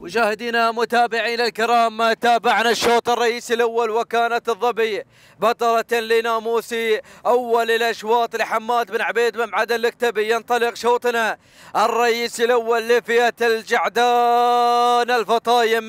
مشاهدينا متابعينا الكرام تابعنا الشوط الرئيسي الاول وكانت الظبي بطلة لناموس اول الاشواط لحماد بن عبيد بن معدن الكتبي ينطلق شوطنا الرئيسي الاول لفئة الجعدان الفطايم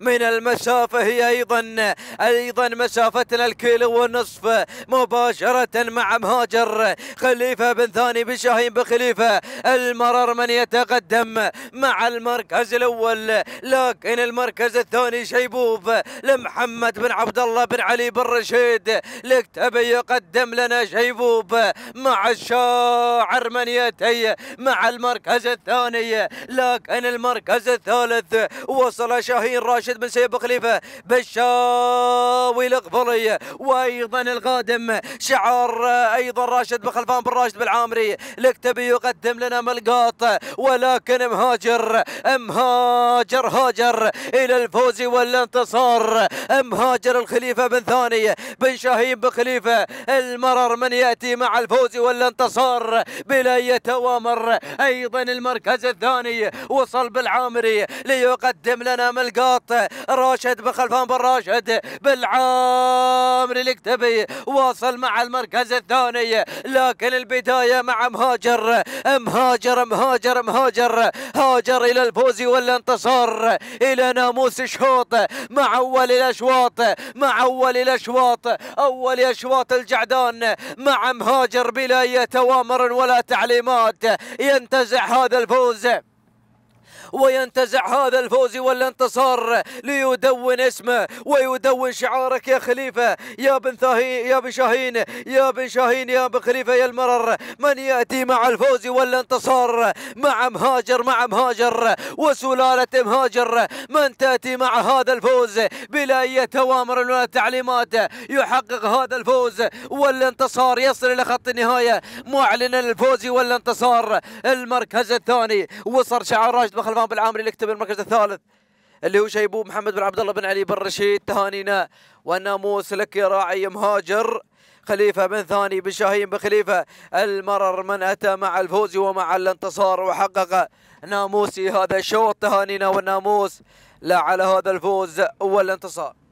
من المسافة هي ايضا ايضا مسافتنا الكيلو والنصف مباشرة مع مهاجر خليفة بن ثاني بن شاهين بن خليفة المرر من يتقدم مع المركز الاول لكن المركز الثاني شيبوب لمحمد بن عبد الله بن علي بن رشيد لكتبي يقدم لنا شيبوب مع الشاعر من يتي مع المركز الثاني لكن المركز الثالث وصل شاهين راشد بن سيب خليفه بالشاوي القبلي وايضا القادم شعار ايضا راشد بن خلفان بن راشد بالعامري لكتبي يقدم لنا ملقاط ولكن مهاجر مهاجر هاجر هاجر إلى الفوز والانتصار أم هاجر الخليفة بن ثاني بن شاهين بخليفه المرر من يأتي مع الفوز والانتصار بلا يتوامر أيضا المركز الثاني وصل بالعامري ليقدم لنا ملقاط راشد بن خلفان بن راشد بالعامري الاكتبي واصل مع المركز الثاني لكن البداية مع مهاجر مهاجر مهاجر مهاجر هاجر إلى الفوز والانتصار مستمر الى ناموس شوط مع اول الاشواط مع اول الاشواط اول اشواط الجعدان مع مهاجر بلا اي توامر ولا تعليمات ينتزع هذا الفوز وينتزع هذا الفوز والانتصار ليدون اسمه ويدون شعارك يا خليفة يا بن ثاهين يا بن شاهين يا بن شاهين يا بن خليفة يا المرر من يأتي مع الفوز والانتصار مع مهاجر مع مهاجر وسلالة مهاجر من تأتي مع هذا الفوز بلا أي أوامر ولا تعليمات يحقق هذا الفوز والانتصار يصل إلى خط النهاية معلنا الفوز والانتصار المركز الثاني وصل شعار راشد مصباح خلفان بالعامري اللي يكتب المركز الثالث اللي هو شيبوب محمد بن عبد الله بن علي بن رشيد تهانينا والناموس لك يا راعي مهاجر خليفة بن ثاني بن شاهين بن خليفة المرر من أتى مع الفوز ومع الانتصار وحقق ناموسي هذا الشوط تهانينا والناموس لا على هذا الفوز والانتصار